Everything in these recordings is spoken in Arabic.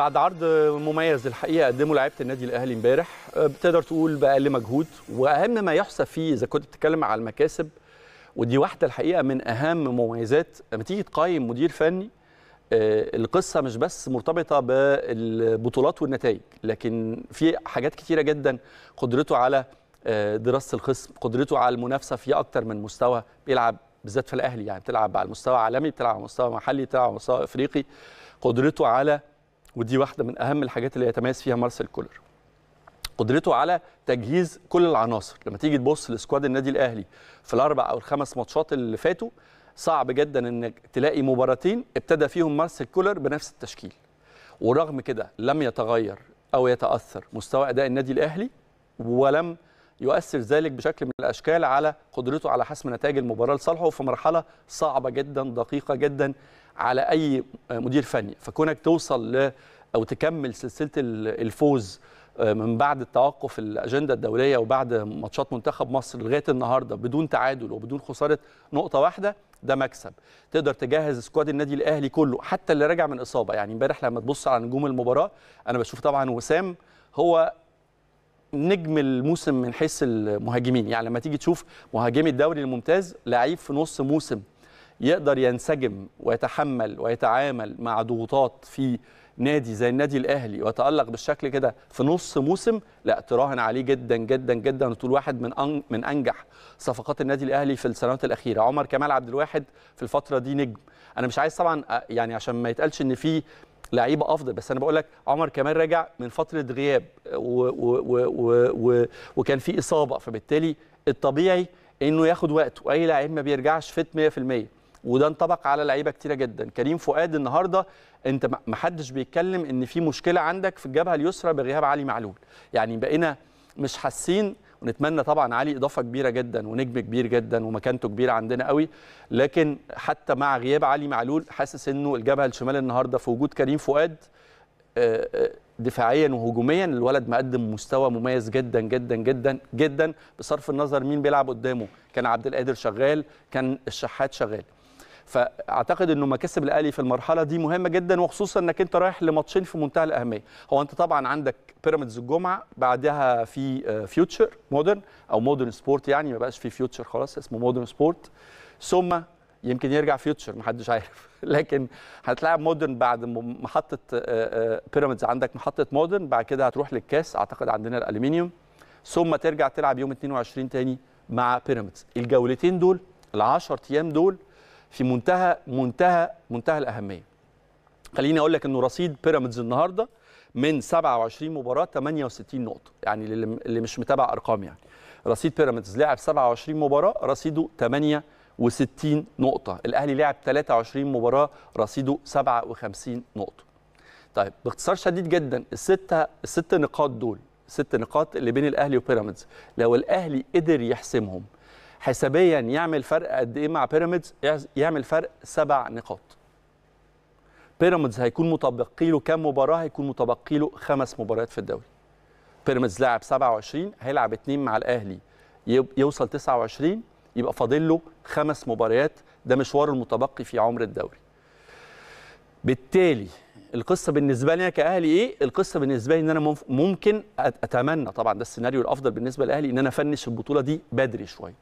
بعد عرض مميز الحقيقه قدمه لعيبه النادي الاهلي امبارح آه، بتقدر تقول باقل مجهود واهم ما يحسب فيه اذا كنت بتتكلم على المكاسب ودي واحده الحقيقه من اهم مميزات لما تيجي تقيم مدير فني آه، القصه مش بس مرتبطه بالبطولات والنتائج لكن في حاجات كتيره جدا قدرته على آه، دراسه الخصم قدرته على المنافسه في اكتر من مستوى بيلعب بالذات في الاهلي يعني بتلعب على مستوى عالمي بتلعب على مستوى محلي بتلعب على مستوى افريقي قدرته على ودي واحده من اهم الحاجات اللي يتميز فيها مارسيل كولر قدرته على تجهيز كل العناصر لما تيجي تبص لسكواد النادي الاهلي في الاربع او الخمس ماتشات اللي فاتوا صعب جدا انك تلاقي مباراتين ابتدى فيهم مارسيل كولر بنفس التشكيل ورغم كده لم يتغير او يتاثر مستوى اداء النادي الاهلي ولم يؤثر ذلك بشكل من الاشكال على قدرته على حسم نتائج المباراه لصالحه في مرحله صعبه جدا دقيقه جدا على اي مدير فني فكونك توصل ل او تكمل سلسله الفوز آه، من بعد التوقف الاجنده الدوليه وبعد ماتشات منتخب مصر لغايه النهارده بدون تعادل وبدون خساره نقطه واحده ده مكسب تقدر تجهز سكواد النادي الاهلي كله حتى اللي راجع من اصابه يعني امبارح لما تبص على نجوم المباراه انا بشوف طبعا وسام هو نجم الموسم من حيث المهاجمين يعني لما تيجي تشوف مهاجمي الدوري الممتاز لعيب في نص موسم يقدر ينسجم ويتحمل ويتعامل مع ضغوطات في نادي زي النادي الاهلي ويتالق بالشكل كده في نص موسم لا تراهن عليه جدا جدا جدا وتقول واحد من من انجح صفقات النادي الاهلي في السنوات الاخيره عمر كمال عبد الواحد في الفتره دي نجم انا مش عايز طبعا يعني عشان ما يتقالش ان في لعيبه افضل بس انا بقول لك عمر كمال راجع من فتره غياب و و و و و وكان في اصابه فبالتالي الطبيعي انه ياخد وقت واي لعيب ما بيرجعش فيت 100% وده انطبق على لعيبه كتيره جدا كريم فؤاد النهارده انت ما حدش بيتكلم ان في مشكله عندك في الجبهه اليسرى بغياب علي معلول يعني بقينا مش حاسين ونتمنى طبعا علي اضافه كبيره جدا ونجم كبير جدا ومكانته كبيره عندنا قوي لكن حتى مع غياب علي معلول حاسس انه الجبهه الشمال النهارده في وجود كريم فؤاد آه، آه، دفاعيا وهجوميا الولد مقدم مستوى مميز جدا جدا جدا جدا بصرف النظر مين بيلعب قدامه كان عبد القادر شغال كان الشحات شغال فاعتقد انه مكاسب الاهلي في المرحله دي مهمه جدا وخصوصا انك انت رايح لماتشين في منتهى الاهميه هو انت طبعا عندك بيراميدز الجمعه بعدها في آه، فيوتشر مودرن او مودرن سبورت يعني ما بقاش في فيوتشر خلاص اسمه مودرن سبورت ثم يمكن يرجع فيوتشر محدش عارف لكن هتلاعب مودرن بعد محطه آه، آه، بيراميدز عندك محطه مودرن بعد كده هتروح للكاس اعتقد عندنا الالومنيوم ثم ترجع تلعب يوم 22 تاني مع بيراميدز الجولتين دول ال 10 ايام دول في منتهى منتهى منتهى الاهميه خليني اقول لك انه رصيد بيراميدز النهارده من 27 مباراه 68 نقطه يعني اللي مش متابع ارقام يعني رصيد بيراميدز لعب 27 مباراه رصيده 68 نقطه الاهلي لعب 23 مباراه رصيده 57 نقطه طيب باختصار شديد جدا السته الست نقاط دول الست نقاط اللي بين الاهلي وبيراميدز لو الاهلي قدر يحسمهم حسابيا يعمل فرق قد ايه مع بيراميدز يعمل فرق سبع نقاط بيراميدز هيكون متبقي له كام مباراه هيكون متبقي له خمس مباريات في الدوري بيراميدز لعب 27 هيلعب اثنين مع الاهلي يوصل 29 يبقى فاضل له خمس مباريات ده مشواره المتبقي في عمر الدوري بالتالي القصه بالنسبه لي كاهلي ايه القصه بالنسبه لي ان انا ممكن اتمنى طبعا ده السيناريو الافضل بالنسبه للاهلي ان انا افنش البطوله دي بدري شويه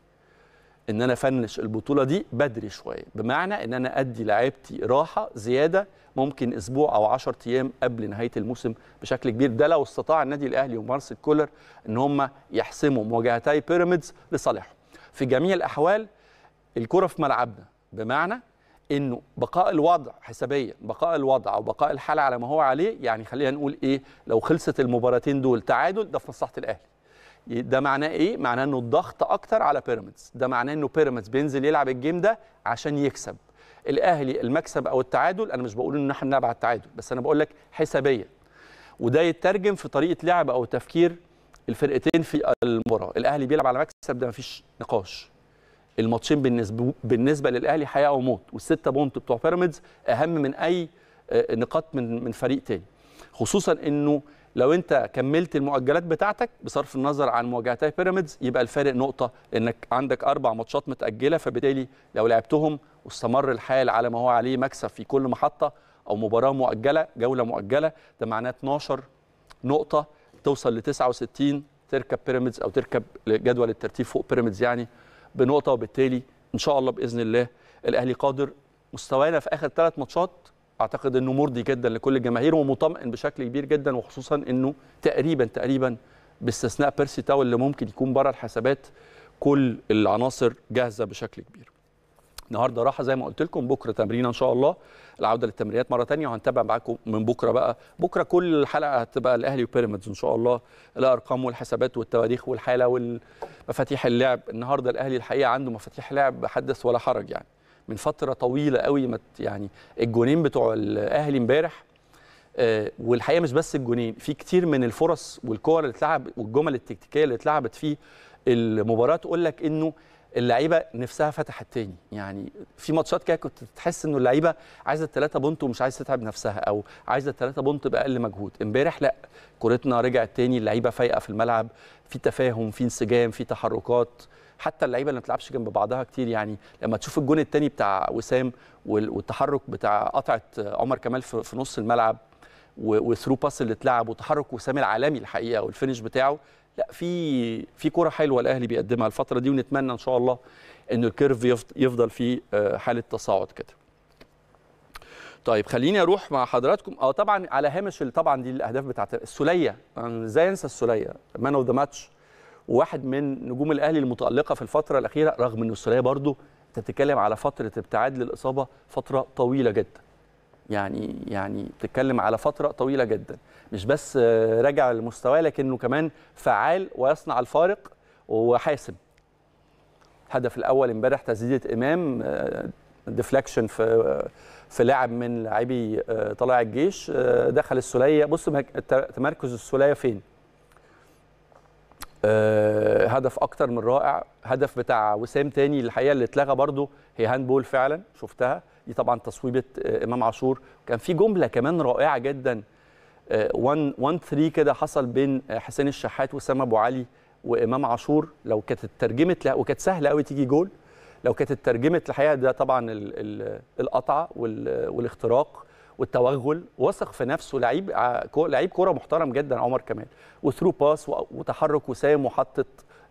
ان انا فنش البطوله دي بدري شويه بمعنى ان انا ادي لعيبتي راحه زياده ممكن اسبوع او 10 ايام قبل نهايه الموسم بشكل كبير ده لو استطاع النادي الاهلي ومارس كولر ان هم يحسموا مواجهتي بيراميدز لصالحهم في جميع الاحوال الكره في ملعبنا بمعنى انه بقاء الوضع حسابيا بقاء الوضع او بقاء الحاله على ما هو عليه يعني خلينا نقول ايه لو خلصت المباراتين دول تعادل ده في مصلحه الاهلي ده معناه ايه؟ معناه انه الضغط اكتر على بيراميدز، ده معناه انه بيراميدز بينزل يلعب الجيم ده عشان يكسب. الاهلي المكسب او التعادل انا مش بقول ان احنا بنلعب على التعادل بس انا بقول لك حسابيا. وده يترجم في طريقه لعب او تفكير الفرقتين في المباراه، الاهلي بيلعب على مكسب ده مفيش نقاش. الماتشين بالنسبه بالنسبه للاهلي حياه وموت والسته بونت بتوع بيراميدز اهم من اي آه، نقاط من من فريق تاني. خصوصا انه لو انت كملت المؤجلات بتاعتك بصرف النظر عن مواجهتي بيراميدز يبقى الفارق نقطه انك عندك اربع ماتشات متاجله فبالتالي لو لعبتهم واستمر الحال على ما هو عليه مكسب في كل محطه او مباراه مؤجله جوله مؤجله ده معناه 12 نقطه توصل ل 69 تركب بيراميدز او تركب جدول الترتيب فوق بيراميدز يعني بنقطه وبالتالي ان شاء الله باذن الله الاهلي قادر مستوانا في اخر ثلاث ماتشات اعتقد انه مرضي جدا لكل الجماهير ومطمئن بشكل كبير جدا وخصوصا انه تقريبا تقريبا باستثناء بيرسي تاو اللي ممكن يكون بره الحسابات كل العناصر جاهزه بشكل كبير. النهارده راحه زي ما قلت لكم بكره تمرين ان شاء الله العوده للتمرينات مره ثانيه وهنتابع معاكم من بكره بقى بكره كل حلقه هتبقى الاهلي وبيراميدز ان شاء الله الارقام والحسابات والتواريخ والحاله ومفاتيح اللعب النهارده الاهلي الحقيقه عنده مفاتيح لعب حدث ولا حرج يعني من فتره طويله قوي ما يعني الجونين بتوع الاهلي امبارح آه، والحقيقه مش بس الجونين في كتير من الفرص والكور اللي اتلعب والجمل التكتيكيه اللي اتلعبت في المباراه تقول لك انه اللعيبه نفسها فتحت تاني يعني في ماتشات كده كنت تحس انه اللعيبه عايزه الثلاثه بونت ومش عايزه تتعب نفسها او عايزه الثلاثه بونت باقل مجهود امبارح لا كورتنا رجعت تاني اللعيبه فايقه في الملعب في تفاهم في انسجام في تحركات حتى اللعيبه اللي ما بتلعبش جنب بعضها كتير يعني لما تشوف الجون الثاني بتاع وسام والتحرك بتاع قطعه عمر كمال في نص الملعب وثرو باس اللي اتلعب وتحرك وسام العالمي الحقيقه والفينش بتاعه لا في في كوره حلوه الاهلي بيقدمها الفتره دي ونتمنى ان شاء الله ان الكيرف يفضل في آه، حاله تصاعد كده طيب خليني اروح مع حضراتكم اه طبعا على هامش طبعا دي الاهداف بتاعت السوليه ازاي انسى السوليه مان اوف ذا ماتش واحد من نجوم الاهلي المتالقه في الفتره الاخيره رغم ان السوليه برضو تتكلم على فتره ابتعاد للاصابه فتره طويله جدا يعني يعني بتتكلم على فتره طويله جدا مش بس راجع لمستواه لكنه كمان فعال ويصنع الفارق وحاسم الهدف الاول امبارح تسديده امام ديفلكشن آه، في آه، في لاعب من لاعبي آه، طلائع الجيش دخل السوليه بص تمركز السوليه فين آه، هدف اكتر من رائع هدف بتاع وسام تاني الحقيقه اللي اتلغى برده هي هاند بول فعلا شفتها دي طبعا تصويبه آه، امام عاشور كان في جمله كمان رائعه جدا 1 1 3 كده حصل بين آه، حسين الشحات وسام ابو علي وامام عاشور لو كانت اترجمت وكانت سهله قوي تيجي جول لو كانت اترجمت الحقيقه ده طبعا القطعه والاختراق والتوغل وثق في نفسه لعيب آه، لعيب كوره محترم جدا عمر كمال وثرو باس وتحرك وسام وحطت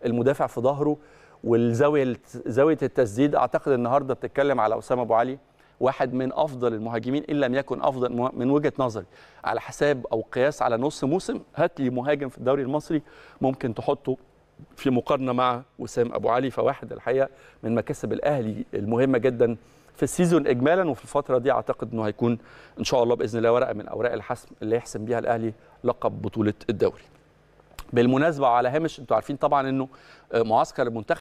المدافع في ظهره والزاويه زاويه التسديد اعتقد النهارده بتتكلم على اسامه ابو علي واحد من افضل المهاجمين ان لم يكن افضل من وجهه نظري على حساب او قياس على نص موسم هات لي مهاجم في الدوري المصري ممكن تحطه في مقارنه مع وسام ابو علي فواحد الحقيقه من مكاسب الاهلي المهمه جدا في السيزون اجمالا وفي الفتره دي اعتقد انه هيكون ان شاء الله باذن الله ورقه من اوراق الحسم اللي يحسم بيها الاهلي لقب بطوله الدوري بالمناسبه على هامش انتوا عارفين طبعا انه آه، معسكر المنتخب